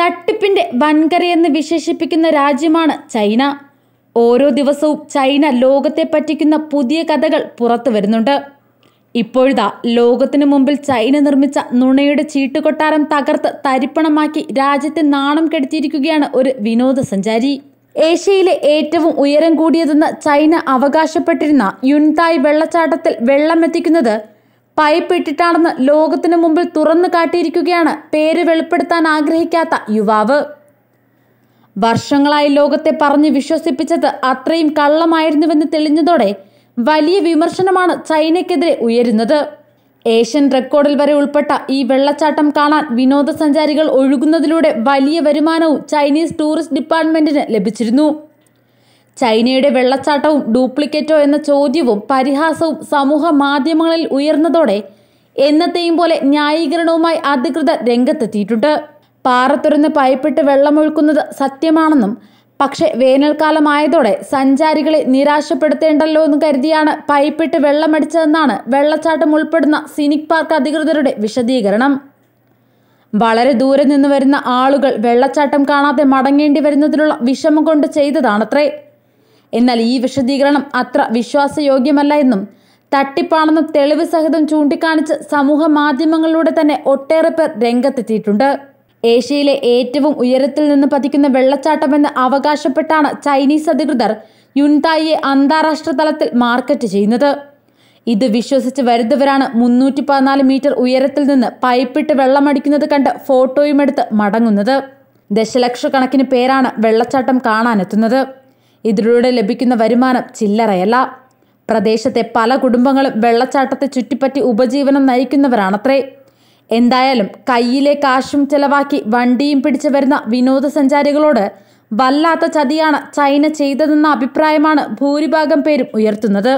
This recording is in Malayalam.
തട്ടിപ്പിന്റെ വൻകരയെന്ന് വിശേഷിപ്പിക്കുന്ന രാജ്യമാണ് ചൈന ഓരോ ദിവസവും ചൈന ലോകത്തെ പറ്റിക്കുന്ന പുതിയ കഥകൾ പുറത്തു വരുന്നുണ്ട് ഇപ്പോഴതാ ലോകത്തിനു മുമ്പിൽ ചൈന നിർമ്മിച്ച നുണയുടെ ചീട്ടുകൊട്ടാരം തകർത്ത് തരിപ്പണമാക്കി രാജ്യത്തെ നാണം കെടുത്തിയിരിക്കുകയാണ് ഒരു വിനോദസഞ്ചാരി ഏഷ്യയിലെ ഏറ്റവും ഉയരം കൂടിയതെന്ന് ചൈന അവകാശപ്പെട്ടിരുന്ന യുൻതായ് വെള്ളച്ചാട്ടത്തിൽ വെള്ളമെത്തിക്കുന്നത് പൈപ്പ് ഇട്ടിട്ടാണെന്ന് ലോകത്തിനു മുമ്പിൽ തുറന്നു കാട്ടിയിരിക്കുകയാണ് പേര് വെളിപ്പെടുത്താൻ ആഗ്രഹിക്കാത്ത യുവാവ് വർഷങ്ങളായി ലോകത്തെ പറഞ്ഞ് വിശ്വസിപ്പിച്ചത് അത്രയും കള്ളമായിരുന്നുവെന്ന് തെളിഞ്ഞതോടെ വലിയ വിമർശനമാണ് ചൈനയ്ക്കെതിരെ ഉയരുന്നത് ഏഷ്യൻ റെക്കോർഡിൽ വരെ ഉൾപ്പെട്ട ഈ വെള്ളച്ചാട്ടം കാണാൻ വിനോദസഞ്ചാരികൾ ഒഴുകുന്നതിലൂടെ വലിയ വരുമാനവും ചൈനീസ് ടൂറിസ്റ്റ് ഡിപ്പാർട്ട്മെന്റിന് ലഭിച്ചിരുന്നു ചൈനയുടെ വെള്ളച്ചാട്ടവും ഡ്യൂപ്ലിക്കേറ്റോ എന്ന ചോദ്യവും പരിഹാസവും സമൂഹ മാധ്യമങ്ങളിൽ ഉയർന്നതോടെ എന്നത്തെയും പോലെ ന്യായീകരണവുമായി അധികൃതർ രംഗത്തെത്തിയിട്ടുണ്ട് പാറ തുറന്ന് പൈപ്പിട്ട് വെള്ളമൊഴുക്കുന്നത് സത്യമാണെന്നും പക്ഷേ വേനൽക്കാലമായതോടെ സഞ്ചാരികളെ നിരാശപ്പെടുത്തേണ്ടല്ലോ എന്ന് കരുതിയാണ് പൈപ്പിട്ട് വെള്ളമടിച്ചതെന്നാണ് വെള്ളച്ചാട്ടം ഉൾപ്പെടുന്ന സിനിക് പാർക്ക് അധികൃതരുടെ വിശദീകരണം വളരെ ദൂരെ നിന്ന് വരുന്ന ആളുകൾ വെള്ളച്ചാട്ടം കാണാതെ മടങ്ങേണ്ടി വരുന്നതിനുള്ള വിഷമം കൊണ്ട് ചെയ്തതാണത്രേ എന്നാൽ ഈ വിശദീകരണം അത്ര വിശ്വാസയോഗ്യമല്ല എന്നും തട്ടിപ്പാണെന്ന് തെളിവ് സഹിതം ചൂണ്ടിക്കാണിച്ച് സമൂഹ മാധ്യമങ്ങളിലൂടെ തന്നെ ഒട്ടേറെ പേർ രംഗത്തെത്തിയിട്ടുണ്ട് ഏഷ്യയിലെ ഏറ്റവും ഉയരത്തിൽ നിന്ന് പതിക്കുന്ന വെള്ളച്ചാട്ടമെന്ന് അവകാശപ്പെട്ടാണ് ചൈനീസ് അധികൃതർ യുൻതായിയെ അന്താരാഷ്ട്ര തലത്തിൽ മാർക്കറ്റ് ചെയ്യുന്നത് ഇത് വിശ്വസിച്ച് വരുന്നവരാണ് മുന്നൂറ്റി പതിനാല് മീറ്റർ ഉയരത്തിൽ നിന്ന് പൈപ്പിട്ട് വെള്ളമടിക്കുന്നത് കണ്ട് ഫോട്ടോയുമെടുത്ത് മടങ്ങുന്നത് ദശലക്ഷക്കണക്കിന് പേരാണ് വെള്ളച്ചാട്ടം കാണാനെത്തുന്നത് ഇതിലൂടെ ലഭിക്കുന്ന വരുമാനം ചില്ലറയല്ല പ്രദേശത്തെ പല കുടുംബങ്ങളും വെള്ളച്ചാട്ടത്തെ ചുറ്റിപ്പറ്റി ഉപജീവനം നയിക്കുന്നവരാണത്രേ എന്തായാലും കയ്യിലെ കാശും ചെലവാക്കി വണ്ടിയും പിടിച്ചു വരുന്ന വിനോദസഞ്ചാരികളോട് വല്ലാത്ത ചതിയാണ് ചൈന ചെയ്തതെന്ന അഭിപ്രായമാണ് ഭൂരിഭാഗം പേരും ഉയർത്തുന്നത്